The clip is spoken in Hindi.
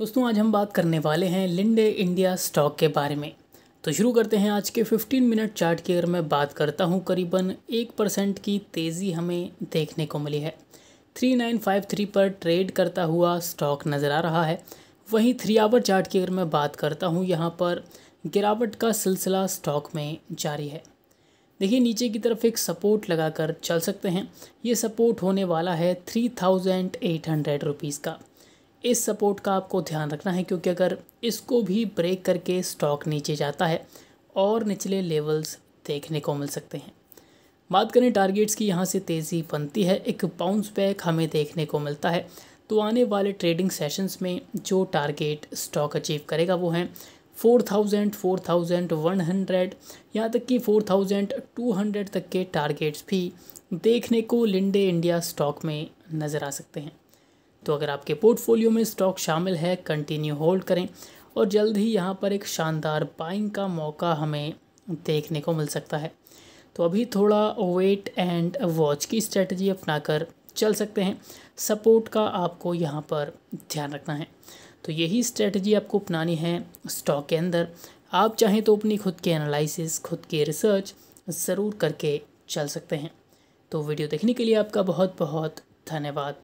दोस्तों आज हम बात करने वाले हैं लिंडे इंडिया स्टॉक के बारे में तो शुरू करते हैं आज के 15 मिनट चार्ट की अगर मैं बात करता हूं करीबन एक परसेंट की तेज़ी हमें देखने को मिली है 3953 पर ट्रेड करता हुआ स्टॉक नज़र आ रहा है वहीं थ्री आवर चार्ट की अगर मैं बात करता हूं यहां पर गिरावट का सिलसिला स्टॉक में जारी है देखिए नीचे की तरफ एक सपोर्ट लगाकर चल सकते हैं ये सपोर्ट होने वाला है three thousand eight hundred rupees का इस सपोर्ट का आपको ध्यान रखना है क्योंकि अगर इसको भी ब्रेक करके स्टॉक नीचे जाता है और निचले लेवल्स देखने को मिल सकते हैं बात करें टारगेट्स की यहाँ से तेज़ी बनती है एक बाउंस बैक हमें देखने को मिलता है तो आने वाले ट्रेडिंग सेशंस में जो टारगेट स्टॉक अचीव करेगा वो हैं four thousand four thousand one hundred यहाँ तक कि फोर थाउजेंड टू हंड्रेड तक के टारगेट्स भी देखने को लिंडे इंडिया स्टॉक में नज़र आ सकते हैं तो अगर आपके पोर्टफोलियो में स्टॉक शामिल है कंटिन्यू होल्ड करें और जल्द ही यहाँ पर एक शानदार बाइंग का मौका हमें देखने को मिल सकता है तो अभी थोड़ा वेट एंड वॉच की स्ट्रेटजी अपनाकर चल सकते हैं सपोर्ट का आपको यहाँ पर ध्यान रखना है तो यही स्ट्रेटजी आपको अपनानी है स्टॉक के अंदर आप चाहें तो अपनी खुद के एनालिसिस खुद की रिसर्च ज़रूर करके चल सकते हैं तो वीडियो देखने के लिए आपका बहुत बहुत धन्यवाद